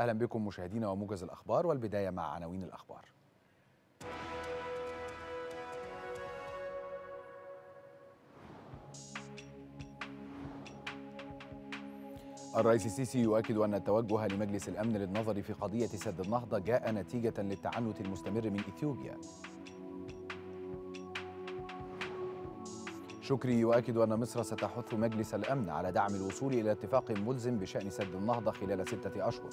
أهلا بكم مشاهدينا وموجز الأخبار والبداية مع عناوين الأخبار الرئيس السيسي يؤكد أن التوجه لمجلس الأمن للنظر في قضية سد النهضة جاء نتيجة للتعنت المستمر من إثيوبيا شكري يؤكد أن مصر ستحث مجلس الأمن على دعم الوصول إلى اتفاق ملزم بشأن سد النهضة خلال ستة أشهر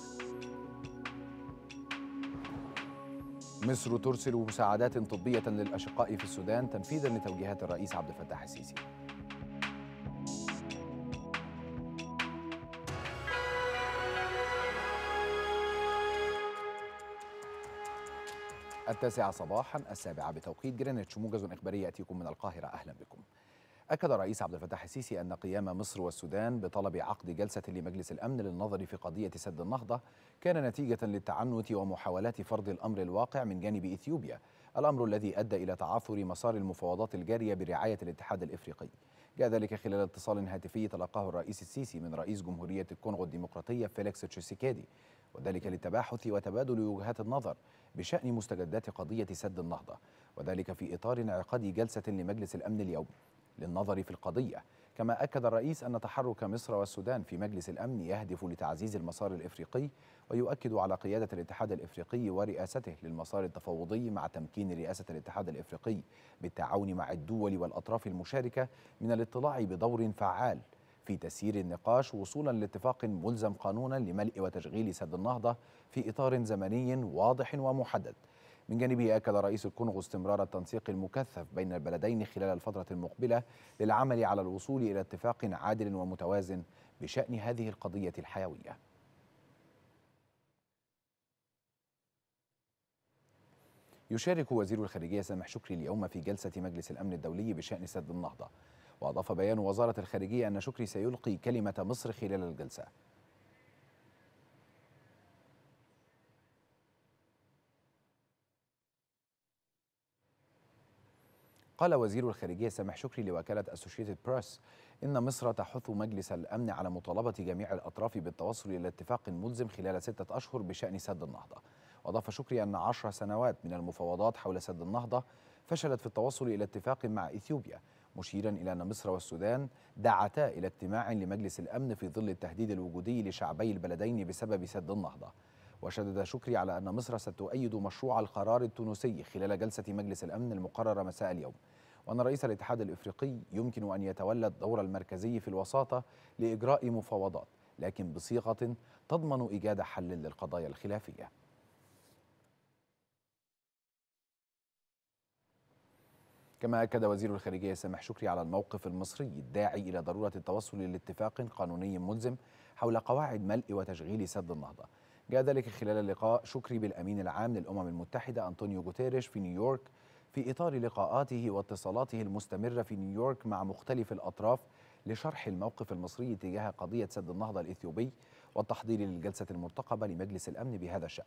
مصر ترسل مساعدات طبية للأشقاء في السودان تنفيذا لتوجيهات الرئيس عبد الفتاح السيسي التاسعة صباحا السابعة بتوقيت جرينتش موجز إخباري يأتيكم من القاهرة أهلا بكم أكد الرئيس عبد الفتاح السيسي أن قيام مصر والسودان بطلب عقد جلسة لمجلس الأمن للنظر في قضية سد النهضة كان نتيجة للتعنت ومحاولات فرض الأمر الواقع من جانب إثيوبيا الأمر الذي أدى إلى تعثر مسار المفاوضات الجارية برعاية الاتحاد الإفريقي جاء ذلك خلال اتصال هاتفي تلقاه الرئيس السيسي من رئيس جمهورية الكونغو الديمقراطية فيليكس تشيسيكيدي وذلك للتباحث وتبادل وجهات النظر بشأن مستجدات قضية سد النهضة وذلك في إطار انعقاد جلسة لمجلس الأمن اليوم للنظر في القضية كما أكد الرئيس أن تحرك مصر والسودان في مجلس الأمن يهدف لتعزيز المسار الإفريقي ويؤكد على قيادة الاتحاد الإفريقي ورئاسته للمسار التفاوضي مع تمكين رئاسة الاتحاد الإفريقي بالتعاون مع الدول والأطراف المشاركة من الاطلاع بدور فعال في تسيير النقاش وصولا لاتفاق ملزم قانونا لملء وتشغيل سد النهضة في إطار زمني واضح ومحدد من جانبه أكد رئيس الكونغو استمرار التنسيق المكثف بين البلدين خلال الفترة المقبلة للعمل على الوصول إلى اتفاق عادل ومتوازن بشأن هذه القضية الحيوية يشارك وزير الخارجية سامح شكري اليوم في جلسة مجلس الأمن الدولي بشأن سد النهضة وأضاف بيان وزارة الخارجية أن شكري سيلقي كلمة مصر خلال الجلسة قال وزير الخارجية سامح شكري لوكالة أسوشيتد بريس إن مصر تحث مجلس الأمن على مطالبة جميع الأطراف بالتوصل إلى اتفاق ملزم خلال ستة أشهر بشأن سد النهضة وأضاف شكري أن عشر سنوات من المفاوضات حول سد النهضة فشلت في التوصل إلى اتفاق مع إثيوبيا مشيرا إلى أن مصر والسودان دعتا إلى اجتماع لمجلس الأمن في ظل التهديد الوجودي لشعبي البلدين بسبب سد النهضة وشدد شكري على أن مصر ستؤيد مشروع القرار التونسي خلال جلسة مجلس الأمن المقررة مساء اليوم وأن رئيس الاتحاد الإفريقي يمكن أن يتولى الدور المركزي في الوساطة لإجراء مفاوضات لكن بصيغة تضمن إيجاد حل للقضايا الخلافية كما أكد وزير الخارجية سامح شكري على الموقف المصري الداعي إلى ضرورة التوصل لاتفاق قانوني ملزم حول قواعد ملء وتشغيل سد النهضة جاء ذلك خلال اللقاء شكري بالأمين العام للأمم المتحدة أنطونيو جوتيريش في نيويورك في إطار لقاءاته واتصالاته المستمرة في نيويورك مع مختلف الأطراف لشرح الموقف المصري تجاه قضية سد النهضة الإثيوبي والتحضير للجلسة المرتقبة لمجلس الأمن بهذا الشأن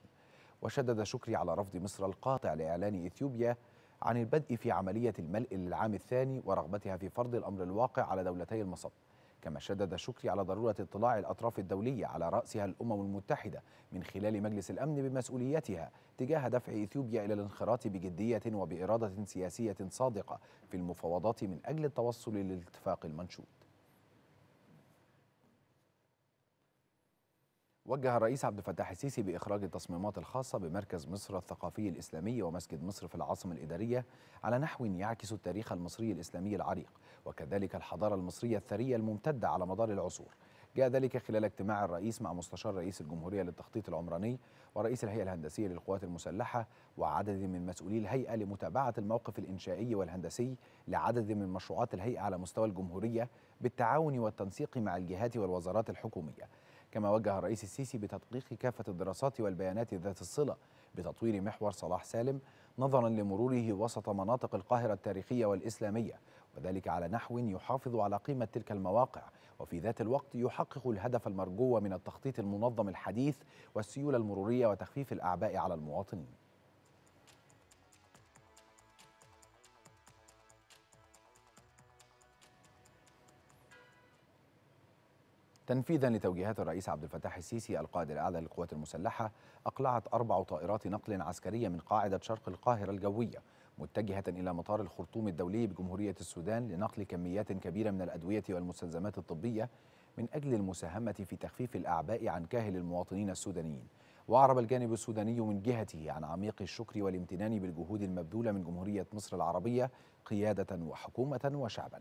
وشدد شكري على رفض مصر القاطع لإعلان إثيوبيا عن البدء في عملية الملء للعام الثاني ورغبتها في فرض الأمر الواقع على دولتي المصب كما شدد شكري على ضرورة اطلاع الأطراف الدولية على رأسها الأمم المتحدة من خلال مجلس الأمن بمسؤوليتها تجاه دفع إثيوبيا إلى الانخراط بجدية وبإرادة سياسية صادقة في المفاوضات من أجل التوصل للاتفاق المنشود وجه الرئيس عبد الفتاح السيسي بإخراج التصميمات الخاصة بمركز مصر الثقافي الإسلامي ومسجد مصر في العاصمة الإدارية على نحو يعكس التاريخ المصري الإسلامي العريق وكذلك الحضارة المصرية الثرية الممتدة على مدار العصور جاء ذلك خلال اجتماع الرئيس مع مستشار رئيس الجمهورية للتخطيط العمراني ورئيس الهيئة الهندسية للقوات المسلحة وعدد من مسؤولي الهيئة لمتابعة الموقف الإنشائي والهندسي لعدد من مشروعات الهيئة على مستوى الجمهورية بالتعاون والتنسيق مع الجهات والوزارات الحكومية كما وجه الرئيس السيسي بتدقيق كافة الدراسات والبيانات ذات الصلة بتطوير محور صلاح سالم نظرا لمروره وسط مناطق القاهرة التاريخية والإسلامية وذلك على نحو يحافظ على قيمة تلك المواقع وفي ذات الوقت يحقق الهدف المرجو من التخطيط المنظم الحديث والسيولة المرورية وتخفيف الأعباء على المواطنين تنفيذا لتوجيهات الرئيس عبد الفتاح السيسي القائد الأعلى للقوات المسلحة أقلعت أربع طائرات نقل عسكرية من قاعدة شرق القاهرة الجوية متجهة إلى مطار الخرطوم الدولي بجمهورية السودان لنقل كميات كبيرة من الأدوية والمستلزمات الطبية من أجل المساهمة في تخفيف الأعباء عن كاهل المواطنين السودانيين وأعرب الجانب السوداني من جهته عن عميق الشكر والامتنان بالجهود المبذولة من جمهورية مصر العربية قيادة وحكومة وشعباً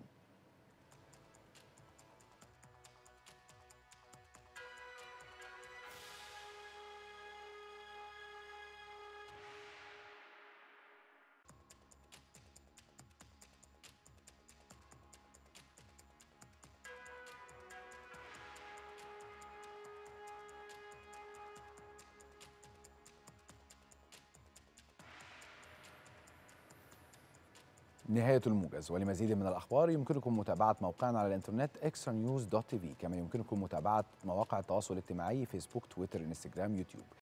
نهاية الموجز ولمزيد من الأخبار يمكنكم متابعة موقعنا على الإنترنت extranews.tv كما يمكنكم متابعة مواقع التواصل الاجتماعي فيسبوك تويتر انستجرام يوتيوب